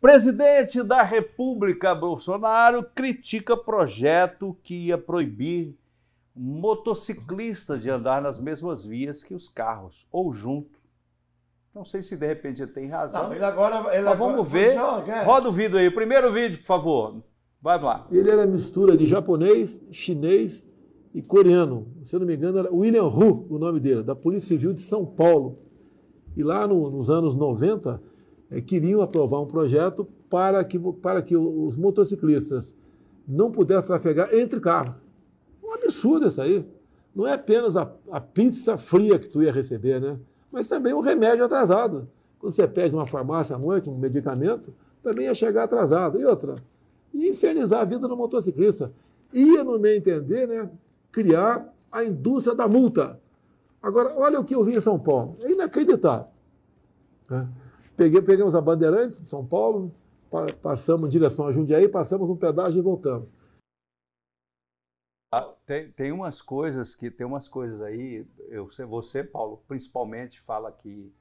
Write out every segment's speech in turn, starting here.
Presidente da República Bolsonaro critica projeto que ia proibir motociclistas de andar nas mesmas vias que os carros ou junto. Não sei se de repente ele tem razão. Não, ele agora, ele Mas vamos ver. Roda o vídeo aí. primeiro vídeo, por favor. Vai lá. Ele era mistura de japonês, chinês e coreano. Se eu não me engano, era William Hu, o nome dele, da Polícia Civil de São Paulo. E lá no, nos anos 90, eh, queriam aprovar um projeto para que, para que os motociclistas não pudessem trafegar entre carros. Um absurdo isso aí. Não é apenas a, a pizza fria que tu ia receber, né? Mas também um remédio atrasado. Quando você pede uma farmácia à noite, um medicamento, também ia chegar atrasado. E outra, infernizar a vida do motociclista. Ia, no meu entender, né, criar a indústria da multa. Agora, olha o que eu vi em São Paulo. É inacreditável. Né? Peguei, pegamos a Bandeirantes de São Paulo, passamos em direção a Jundiaí, passamos um pedágio e voltamos. Ah, tem, tem umas coisas que tem umas coisas aí. Eu, você, Paulo, principalmente fala que,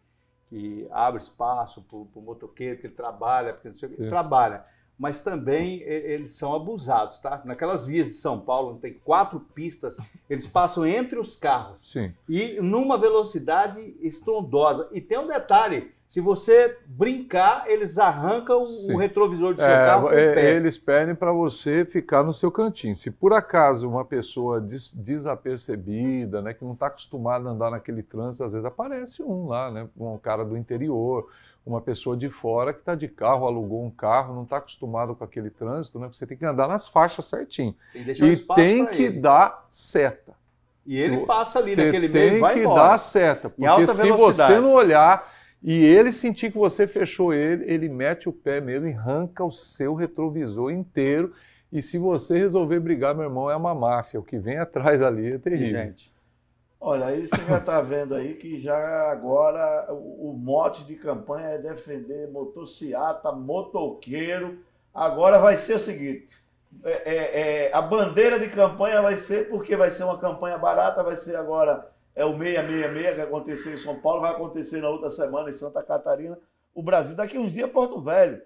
que abre espaço para o motoqueiro que ele trabalha, porque não sei o que, trabalha mas também eles são abusados, tá? Naquelas vias de São Paulo, onde tem quatro pistas, eles passam entre os carros Sim. e numa velocidade estrondosa. E tem um detalhe: se você brincar, eles arrancam Sim. o retrovisor do seu é, carro. É, eles pedem para você ficar no seu cantinho. Se por acaso uma pessoa des desapercebida, né, que não está acostumada a andar naquele trânsito, às vezes aparece um lá, né, um cara do interior uma pessoa de fora que está de carro, alugou um carro, não está acostumado com aquele trânsito, né? Porque você tem que andar nas faixas certinho. Tem que e tem que ele. dar seta. E ele passa ali naquele meio e vai Tem que dar seta, porque se você não olhar e ele sentir que você fechou ele, ele mete o pé mesmo e arranca o seu retrovisor inteiro. E se você resolver brigar, meu irmão, é uma máfia. O que vem atrás ali é terrível. E, gente, Olha, aí você já está vendo aí que já agora o, mote de campanha é defender motociata, motoqueiro. Agora vai ser o seguinte: é, é, é, a bandeira de campanha vai ser, porque vai ser uma campanha barata, vai ser agora é o 666 que aconteceu em São Paulo, vai acontecer na outra semana em Santa Catarina. O Brasil, daqui uns dias, Porto Velho.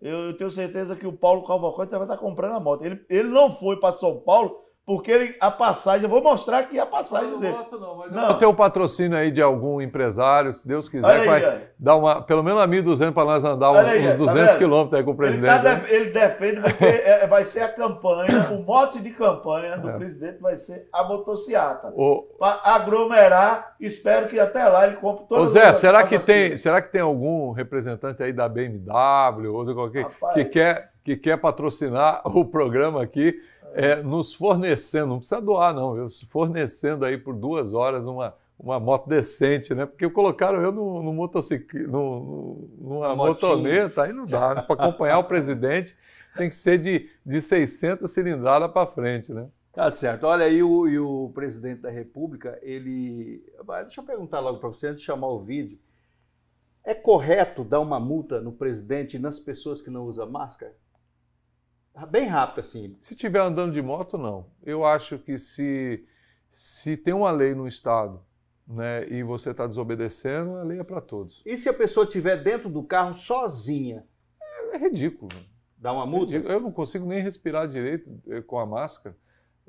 Eu, eu tenho certeza que o Paulo Cavalcante vai estar comprando a moto. Ele, ele não foi para São Paulo porque ele, a passagem, eu vou mostrar aqui a passagem não dele. Voto, não, mas não. tem um patrocínio aí de algum empresário, se Deus quiser, aí, vai aí. dar uma, pelo menos a 1.200 para nós andar uns, aí, uns 200 tá quilômetros aí com o presidente. Ele, tá né? def ele defende porque é, é, vai ser a campanha, o mote de campanha do é. presidente vai ser a motociata. O... Para aglomerar, espero que até lá ele compre todas Ô, Zé, será que tem será que tem algum representante aí da BMW ou de qualquer Rapaz, que quer que quer patrocinar o programa aqui? é, nos fornecendo, não precisa doar, não, eu fornecendo aí por duas horas uma, uma moto decente, né? Porque colocaram eu no, no no, numa motoneta, aí não dá, né? para acompanhar o presidente tem que ser de, de 600 cilindrada para frente, né? Tá certo. Olha, aí o, e o presidente da República, ele. Deixa eu perguntar logo para você, antes de chamar o vídeo. É correto dar uma multa no presidente e nas pessoas que não usam máscara? Bem rápido, assim. Se tiver andando de moto, não. Eu acho que se, se tem uma lei no Estado né, e você está desobedecendo, a lei é para todos. E se a pessoa estiver dentro do carro sozinha? É, é ridículo. Dá uma multa? É eu não consigo nem respirar direito eh, com a máscara.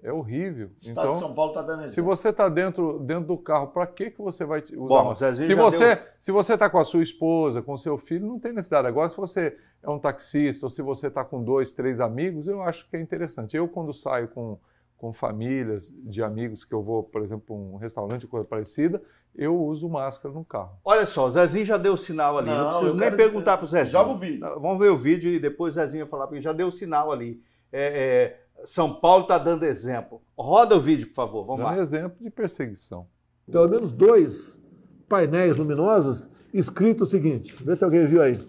É horrível. O Estado então, de São Paulo está dando exemplo. Se você está dentro, dentro do carro, para que você vai usar? Bom, se, você, deu... se você está com a sua esposa, com seu filho, não tem necessidade. Agora, se você é um taxista ou se você está com dois, três amigos, eu acho que é interessante. Eu, quando saio com, com famílias de amigos que eu vou, por exemplo, um restaurante ou coisa parecida, eu uso máscara no carro. Olha só, o Zezinho já deu sinal ali. Não, não preciso nem perguntar para o Zezinho. Já ouvi. Vamos ver o vídeo e depois o Zezinho vai falar, porque já deu sinal ali. É, é, são Paulo está dando exemplo. Roda o vídeo, por favor. Vamos dando lá. exemplo de perseguição. Pelo menos dois painéis luminosos escrito o seguinte: vê se alguém viu aí.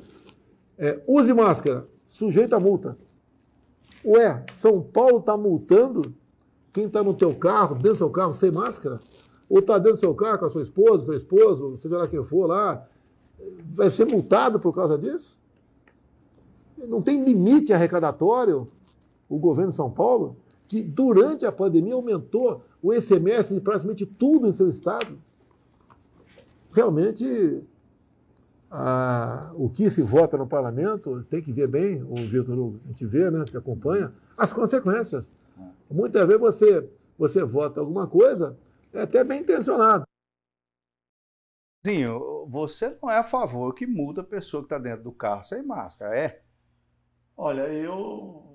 É, use máscara, sujeito a multa. Ué, São Paulo está multando quem está no teu carro, dentro do seu carro, sem máscara? Ou está dentro do seu carro com a sua esposa, seu esposo, seja lá quem for lá, vai ser multado por causa disso? Não tem limite arrecadatório o governo de São Paulo, que durante a pandemia aumentou o ICMS de praticamente tudo em seu estado. Realmente, a, o que se vota no parlamento tem que ver bem, o Vitor Hugo, a gente vê, né, se acompanha, as consequências. Muitas vezes você, você vota alguma coisa, é até bem intencionado. Zinho, você não é a favor que muda a pessoa que está dentro do carro sem máscara, é? Olha, eu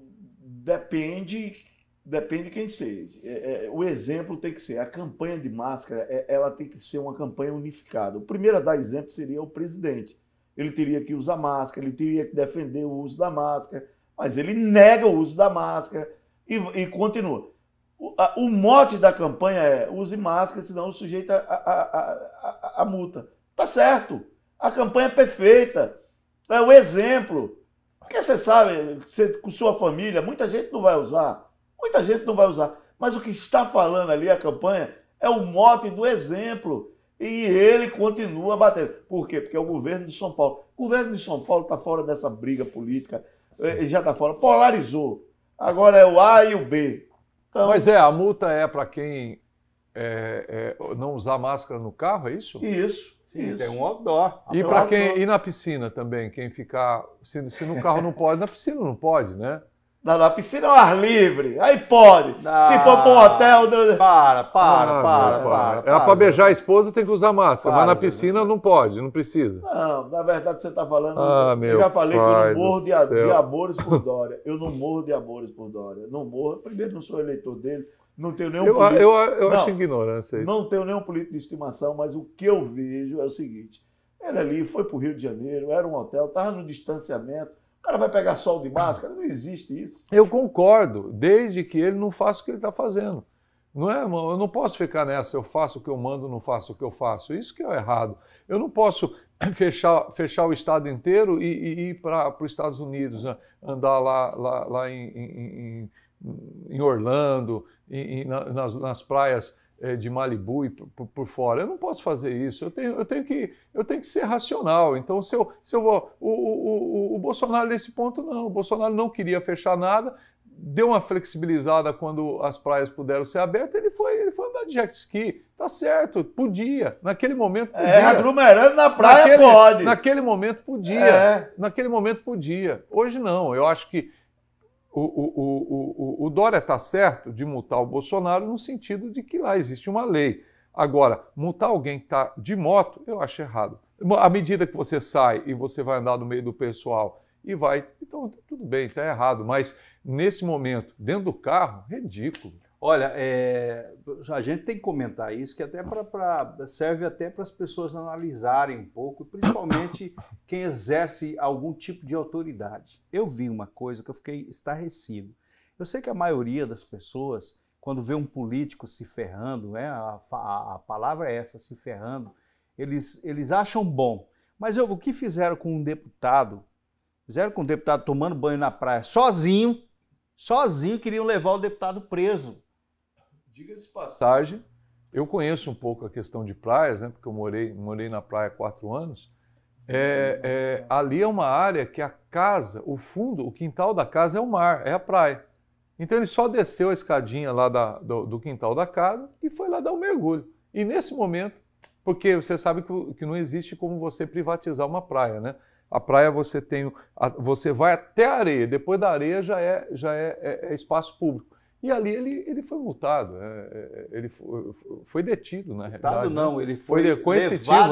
depende depende quem seja. É, é, o exemplo tem que ser, a campanha de máscara, é, ela tem que ser uma campanha unificada. O primeiro a dar exemplo seria o presidente. Ele teria que usar máscara, ele teria que defender o uso da máscara, mas ele nega o uso da máscara e, e continua. O, mote da campanha é use máscara, senão o sujeito a, a, a multa. Tá certo. A campanha é perfeita. É o exemplo. Porque você sabe, você, com sua família, muita gente não vai usar. Muita gente não vai usar. Mas o que está falando ali a campanha é o mote do exemplo. E ele continua batendo. Por quê? Porque é o governo de São Paulo. O governo de São Paulo está fora dessa briga política. Ele já está fora. Polarizou. Agora é o A e o B. Então... Mas é, a multa é para quem é, é, não usar máscara no carro, é isso? Isso. Sim, Isso. tem um outdoor. E para quem ir na piscina também, quem ficar se, se no carro não pode, na piscina não pode, né? na piscina é um ar livre. Aí pode. Se for para um ah, hotel. Deus... Para, para, ah, para, para, para. É para beijar a esposa tem que usar máscara, para, mas na piscina não pode, não precisa. Não, na verdade você está falando. Ah, eu já falei que eu não morro de, de amores por Dória. Eu não morro de amores por Dória. Não morro. Primeiro, não sou eleitor dele. Não tenho nenhum eu, político, eu, eu, não, acho ignorância isso. Não tenho nenhum político de estimação, mas o que eu vejo é o seguinte: ele ali foi para o Rio de Janeiro, era um hotel, estava no distanciamento. O cara vai pegar sol de máscara, não existe isso. Eu concordo, desde que ele não faça o que ele está fazendo. Não é, mano Eu não posso ficar nessa, eu faço o que eu mando, não faço o que eu faço. Isso que é errado. Eu não posso fechar, fechar o Estado inteiro e, e ir para os Estados Unidos, né? andar lá, lá, lá em, em, em Orlando, nas, nas, praias eh, de Malibu e por, por, fora. Eu não posso fazer isso, eu tenho, eu tenho, que, eu tenho que ser racional. Então, se eu, se eu vou. O, o, o, o Bolsonaro, nesse ponto, não. O Bolsonaro não queria fechar nada, deu uma flexibilizada quando as praias puderam ser abertas, ele foi, ele foi andar de jet ski. Tá certo, podia. Naquele momento é, podia. É, aglomerando na praia naquele, pode. Naquele momento podia. É. Naquele momento podia. Hoje não. Eu acho que o, o, o, o Dória está certo de multar o Bolsonaro no sentido de que lá existe uma lei. Agora, multar alguém que está de moto, eu acho errado. À medida que você sai e você vai andar no meio do pessoal e vai, então tudo bem, está errado, mas nesse momento, dentro do carro, ridículo. Olha, é, a gente tem que comentar isso, que até pra, pra serve até para as pessoas analisarem um pouco, principalmente quem exerce algum tipo de autoridade. Eu vi uma coisa que eu fiquei estarrecido. Eu sei que a maioria das pessoas, quando vê um político se ferrando, né, a, a, a palavra é essa, se ferrando, eles, eles acham bom. Mas eu, o que fizeram com um deputado? Fizeram com um deputado tomando banho na praia sozinho, sozinho queriam levar o deputado preso. Diga-se passagem, eu conheço um pouco a questão de praias, né, porque eu morei, morei na praia há quatro anos. É, é, ali é uma área que a casa, o fundo, o quintal da casa é o mar, é a praia. Então ele só desceu a escadinha lá da, do, do, quintal da casa e foi lá dar um mergulho. E nesse momento, porque você sabe que, que não existe como você privatizar uma praia, né? A praia você tem, a, você vai até a areia, depois da areia já é, já é, é, é espaço público. E ali ele, ele foi multado, né? É, é, ele foi, foi, detido, na multado, realidade. Né? não, ele foi, foi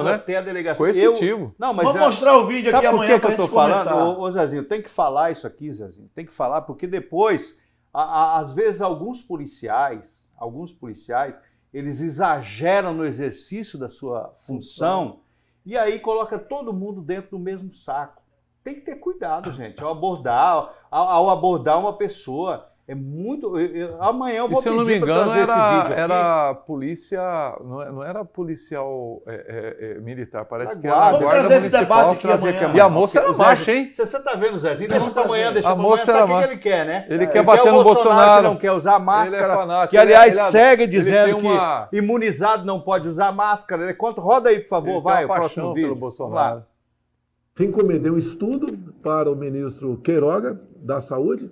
né? até a delegacia. Coercitivo. Eu... Não, mas Vou já... É- mostrar o vídeo Sabe aqui amanhã Sabe por que eu estou falando? Ô, ô, Zezinho, tem que falar isso aqui, Zezinho, tem que falar, porque depois, a, a, às vezes, alguns policiais, alguns policiais, eles exageram no exercício da sua função, e aí coloca todo mundo dentro do mesmo saco. Tem que ter cuidado, gente, ao abordar, ao, ao abordar uma pessoa é muito. Eu, eu, amanhã eu vou e, pedir se eu não me engano, era, era polícia. Não, é, não era policial é, é, é, militar, parece que era. Vamos trazer esse debate aqui amanhã. amanhã. E a moça era marcha, hein? Você, está vendo, Zezinho? Deixa para amanhã, deixa para amanhã. Sabe o que ele quer, né? Ele, é. ele quer bater no Bolsonaro. Que não quer usar máscara. É que, aliás, segue dizendo uma... que imunizado não pode usar máscara. Ele Roda aí, por favor, vai, o próximo vídeo. Bolsonaro. Encomendei um estudo para o ministro Queiroga, da Saúde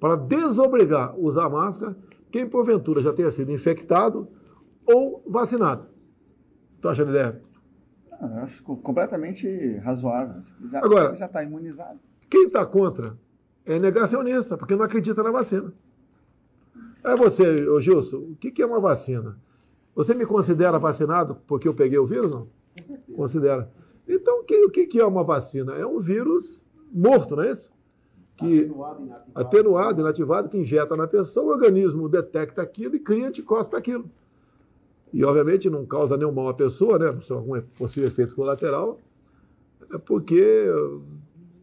para desobrigar a usar máscara quem porventura já tenha sido infectado ou vacinado. Tu acha a ideia? Ah, eu acho completamente razoável. Já, Agora, já está imunizado. Quem está contra é negacionista, porque não acredita na vacina. É você, ô Gilson, o que, que é uma vacina? Você me considera vacinado porque eu peguei o vírus? Não? Considera. Então, o que, que é uma vacina? É um vírus morto, não é isso? que atenuado, inativado, que injeta na pessoa, o organismo detecta aquilo e cria anticorpos para aquilo. E, obviamente, não causa nenhum mal à pessoa, né? não são algum possível efeito colateral, é porque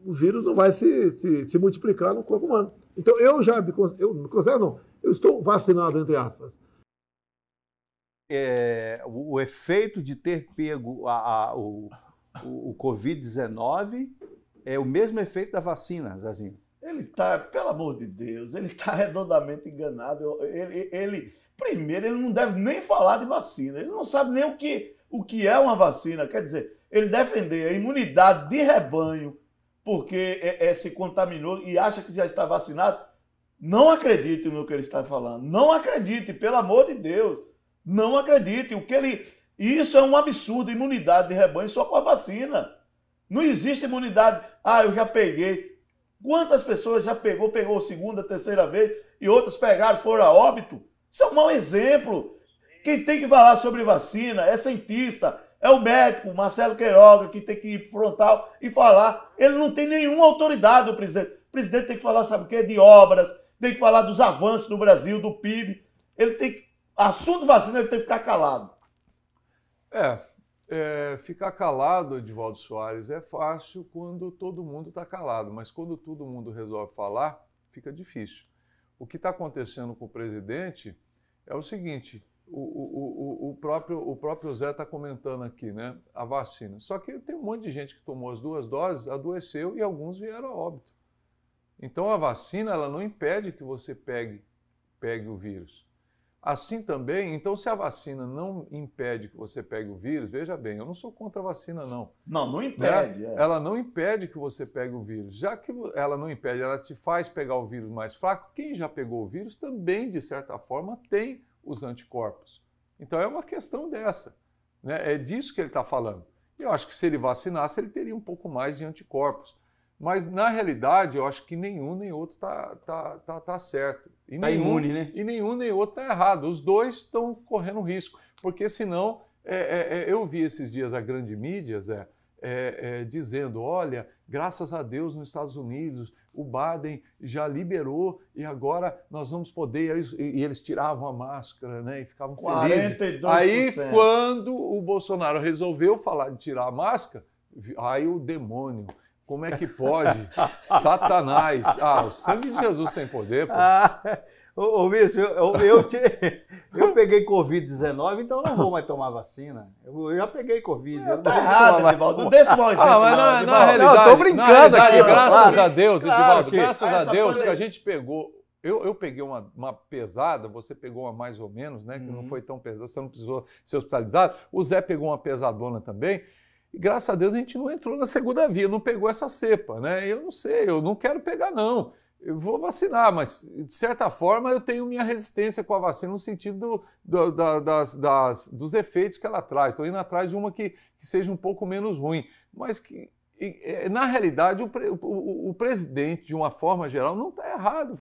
o vírus não vai se, se, se, multiplicar no corpo humano. Então, eu já me, eu considero, não, eu estou vacinado, entre aspas. É, o, o, efeito de ter pego a, a, o, o, o Covid-19 é o mesmo efeito da vacina, Zazinho. Ele está, pelo amor de Deus, ele está redondamente enganado. Ele, ele, primeiro, ele não deve nem falar de vacina. Ele não sabe nem o que, o que é uma vacina. Quer dizer, ele defender a imunidade de rebanho porque é, é, se contaminou e acha que já está vacinado. Não acredite no que ele está falando. Não acredite, pelo amor de Deus. Não acredite. O que ele. Isso é um absurdo. Imunidade de rebanho só com a vacina. Não existe imunidade. Ah, eu já peguei. Quantas pessoas já pegou, pegou segunda, terceira vez e outras pegaram, foram a óbito? Isso é um mau exemplo. Quem tem que falar sobre vacina é cientista, é o médico, Marcelo Queiroga, que tem que ir frontal e falar. Ele não tem nenhuma autoridade, o presidente. O presidente tem que falar, sabe o quê? De obras, tem que falar dos avanços do Brasil, do PIB. Ele tem que. Assunto vacina, ele tem que ficar calado. É, é, ficar calado, Edvaldo Soares, é fácil quando todo mundo está calado, mas quando todo mundo resolve falar, fica difícil. O que está acontecendo com o presidente é o seguinte: o, o, o, o próprio, o próprio Zé está comentando aqui, né? A vacina. Só que tem um monte de gente que tomou as duas doses, adoeceu e alguns vieram a óbito. Então a vacina ela não impede que você pegue, pegue o vírus. Assim também, então, se a vacina não impede que você pegue o vírus, veja bem, eu não sou contra a vacina, não. Não, não né? impede. Né? É. Ela não impede que você pegue o vírus. Já que ela não impede, ela te faz pegar o vírus mais fraco, quem já pegou o vírus também, de certa forma, tem os anticorpos. Então, é uma questão dessa. Né? É disso que ele está falando. Eu acho que se ele vacinasse, ele teria um pouco mais de anticorpos. Mas, na realidade, eu acho que nenhum nem outro está tá, tá, tá certo. E tá nenhum, imune, né? E nenhum nem outro está errado. Os dois estão correndo risco. Porque, senão, é, é, é, eu vi esses dias a grande mídia, Zé, é, é, dizendo, olha, graças a Deus nos Estados Unidos, o Biden já liberou e agora nós vamos poder... E eles tiravam a máscara né, e ficavam 42%. felizes. Aí, quando o Bolsonaro resolveu falar de tirar a máscara, aí o demônio como é que pode? Satanás. Ah, o sangue de Jesus tem poder, pô. Ah, ô, ô bicho, eu, eu, te, eu peguei Covid-19, então eu não vou mais tomar vacina. Eu, eu já peguei Covid. Ah, eu tá errado, Edivaldo. Não dê esse Ah, mas na, não, na é, realidade, é não, eu tô é brincando aqui. Graças a Deus, claro Edivaldo, graças ah, a Deus que a gente pegou eu, eu, peguei uma, uma, pesada, você pegou uma mais ou menos, né? Que uhum. não foi tão pesada, você não precisou ser hospitalizado. O Zé pegou uma pesadona também. E graças a Deus a gente não entrou na segunda via, não pegou essa cepa, né? Eu não sei, eu não quero pegar, não. Eu vou vacinar, mas de certa forma eu tenho minha resistência com a vacina no sentido do, das, das, dos efeitos que ela traz. Estou indo atrás de uma que, que seja um pouco menos ruim, mas que é, na realidade, o, o, o, presidente, de uma forma geral, não está errado.